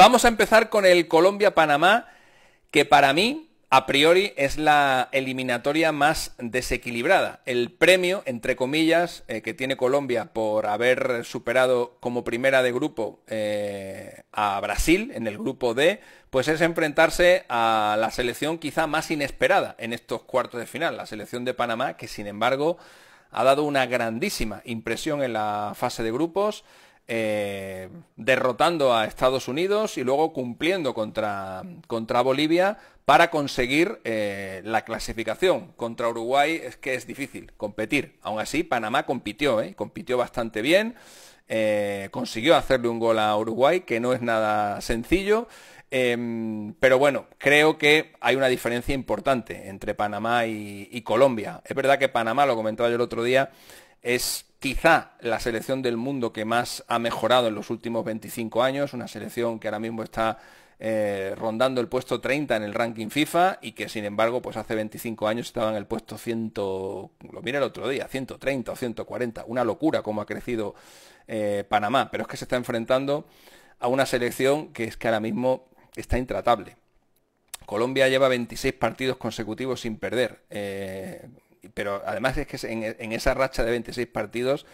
Vamos a empezar con el Colombia-Panamá, que para mí, a priori, es la eliminatoria más desequilibrada. El premio, entre comillas, eh, que tiene Colombia por haber superado como primera de grupo eh, a Brasil en el grupo D, pues es enfrentarse a la selección quizá más inesperada en estos cuartos de final, la selección de Panamá, que sin embargo ha dado una grandísima impresión en la fase de grupos. Eh, derrotando a Estados Unidos y luego cumpliendo contra, contra Bolivia para conseguir eh, la clasificación. Contra Uruguay es que es difícil competir. Aún así, Panamá compitió, eh, compitió bastante bien, consiguió hacerle un gol a Uruguay, que no es nada sencillo. Em, pero bueno, creo que hay una diferencia importante entre Panamá y, y, Colombia. Es verdad que Panamá, lo comentaba yo el otro día, es quizá la selección del mundo que más ha mejorado en los últimos 25 años, una selección que ahora mismo está eh, rondando el puesto 30 en el ranking FIFA y que sin embargo pues hace 25 años estaba en el puesto 100, lo mira el otro día, 130 o 140, una locura como ha crecido eh, Panamá, pero es que se está enfrentando a una selección que es que ahora mismo está intratable. Colombia lleva 26 partidos consecutivos sin perder. Eh, pero además es que en, esa racha de 26 partidos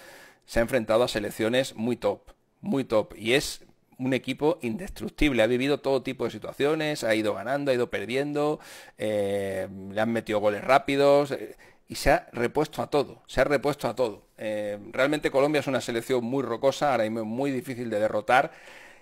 se ha enfrentado a selecciones muy top, muy top. Y es un equipo indestructible. Ha vivido todo tipo de situaciones, ha ido ganando, ha ido perdiendo, eh, le han metido goles rápidos eh, y se ha repuesto a todo, se ha repuesto a todo. Eh, realmente Colombia es una selección muy rocosa, ahora mismo muy difícil de derrotar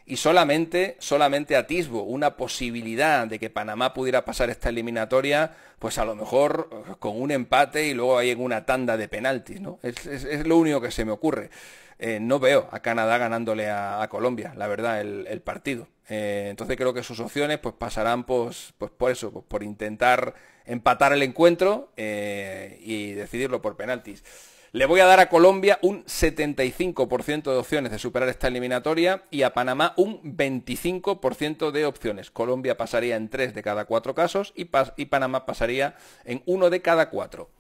y solamente, solamente atisbo una posibilidad de que Panamá pudiera pasar esta eliminatoria, pues a lo mejor eh, con un empate y luego hay en una tanda de penaltis, ¿no? Es, lo único que se me ocurre. Eh, no veo a Canadá ganándole a, Colombia, la verdad, el, partido. Eh, entonces creo que sus opciones pues pasarán pues, pues por eso, pues por intentar empatar el encuentro y decidirlo por penaltis. Le voy a dar a Colombia un 75% de opciones de superar esta eliminatoria y a Panamá un 25% de opciones. Colombia pasaría en 3 de cada 4 casos y, Panamá pasaría en 1 de cada 4.